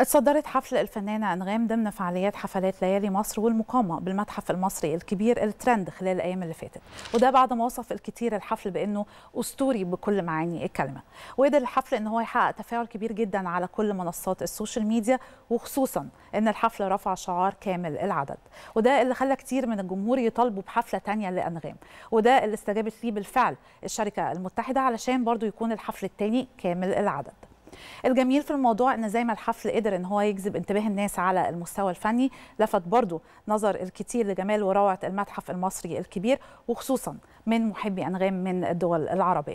اتصدرت حفل الفنانة أنغام ضمن فعاليات حفلات ليالي مصر والمقامة بالمتحف المصري الكبير الترند خلال الأيام اللي فاتت وده بعد ما وصف الكتير الحفل بأنه أسطوري بكل معاني الكلمة وقدر الحفل أنه هو يحقق تفاعل كبير جدا على كل منصات السوشيال ميديا وخصوصا أن الحفل رفع شعار كامل العدد وده اللي خلى كتير من الجمهور يطالبوا بحفلة تانية لأنغام وده اللي استجابت ليه بالفعل الشركة المتحدة علشان برضو يكون الحفل التاني كامل العدد الجميل في الموضوع ان زي ما الحفل قدر ان هو يجذب انتباه الناس على المستوى الفني لفت برضو نظر الكثير لجمال وروعه المتحف المصري الكبير وخصوصا من محبي انغام من الدول العربيه